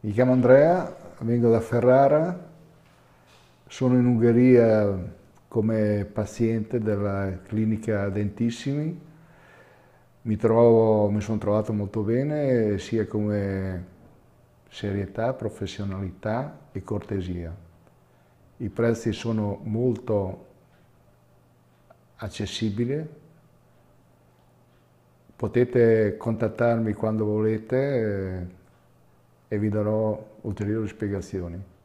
Mi chiamo Andrea, vengo da Ferrara, sono in Ungheria come paziente della clinica Dentissimi. Mi, trovo, mi sono trovato molto bene sia come serietà, professionalità e cortesia. I prezzi sono molto accessibili. Potete contattarmi quando volete e vi darò ulteriori spiegazioni.